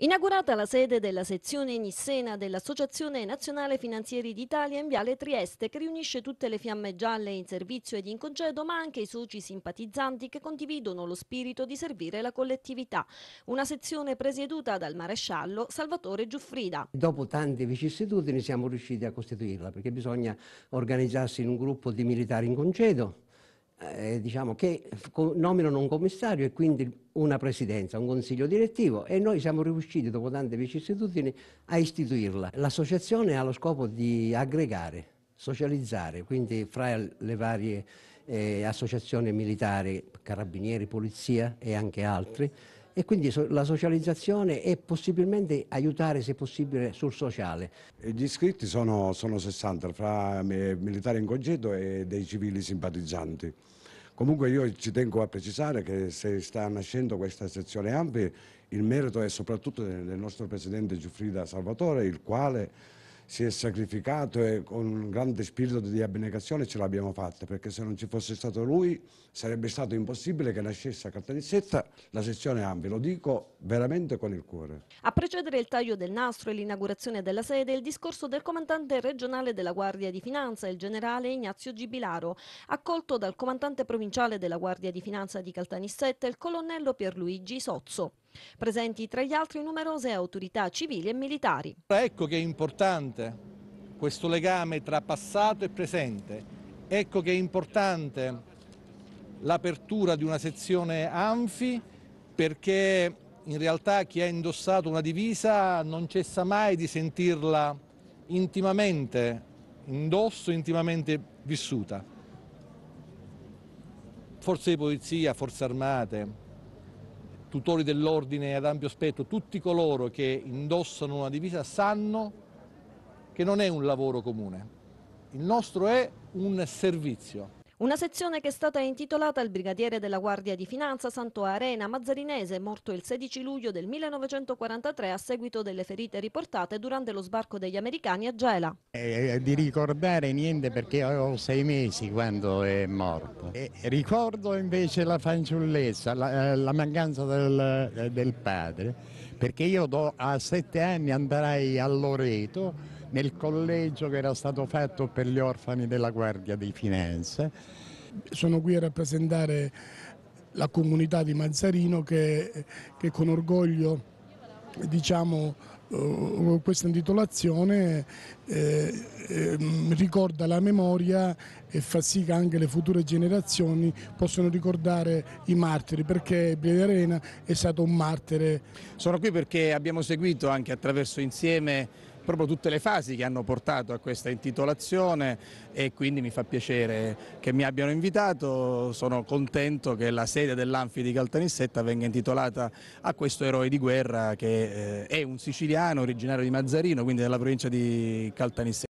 Inaugurata la sede della sezione Nissena dell'Associazione Nazionale Finanzieri d'Italia in Viale Trieste che riunisce tutte le fiamme gialle in servizio ed in congedo ma anche i soci simpatizzanti che condividono lo spirito di servire la collettività. Una sezione presieduta dal maresciallo Salvatore Giuffrida. Dopo tante vicissitudini siamo riusciti a costituirla perché bisogna organizzarsi in un gruppo di militari in congedo eh, diciamo, che nominano un commissario e quindi una presidenza, un consiglio direttivo e noi siamo riusciti, dopo tante vicissitudini, a istituirla. L'associazione ha lo scopo di aggregare, socializzare, quindi fra le varie eh, associazioni militari, carabinieri, polizia e anche altri, e quindi la socializzazione e possibilmente aiutare se possibile sul sociale. Gli iscritti sono, sono 60 fra eh, militari in congedo e dei civili simpatizzanti. Comunque io ci tengo a precisare che se sta nascendo questa sezione ampia il merito è soprattutto del nostro Presidente Giuffrida Salvatore, il quale si è sacrificato e con un grande spirito di abnegazione ce l'abbiamo fatta, perché se non ci fosse stato lui sarebbe stato impossibile che nascesse a Caltanissetta la sezione Ambi, lo dico veramente con il cuore. A precedere il taglio del nastro e l'inaugurazione della sede, il discorso del comandante regionale della Guardia di Finanza, il generale Ignazio Gibilaro, accolto dal comandante provinciale della Guardia di Finanza di Caltanissetta, il colonnello Pierluigi Sozzo presenti tra gli altri numerose autorità civili e militari. Ecco che è importante questo legame tra passato e presente, ecco che è importante l'apertura di una sezione ANFI perché in realtà chi ha indossato una divisa non cessa mai di sentirla intimamente indosso, intimamente vissuta. Forze di polizia, forze armate, tutori dell'ordine ad ampio spettro, tutti coloro che indossano una divisa sanno che non è un lavoro comune. Il nostro è un servizio una sezione che è stata intitolata al brigadiere della Guardia di Finanza Santo Arena Mazzarinese, morto il 16 luglio del 1943 a seguito delle ferite riportate durante lo sbarco degli americani a Gela. Eh, eh di ricordare niente perché avevo sei mesi quando è morto. E ricordo invece la fanciullezza, la, eh, la mancanza del, eh, del padre perché io do, a sette anni andrai a Loreto nel collegio che era stato fatto per gli orfani della Guardia di Finanza. Sono qui a rappresentare la comunità di Mazzarino che, che con orgoglio diciamo, eh, questa intitolazione eh, eh, ricorda la memoria e fa sì che anche le future generazioni possano ricordare i martiri perché Brede Arena è stato un martire. Sono qui perché abbiamo seguito anche attraverso insieme proprio tutte le fasi che hanno portato a questa intitolazione e quindi mi fa piacere che mi abbiano invitato, sono contento che la sede dell'Anfi di Caltanissetta venga intitolata a questo eroe di guerra che eh, è un siciliano originario di Mazzarino, quindi della provincia di Caltanissetta.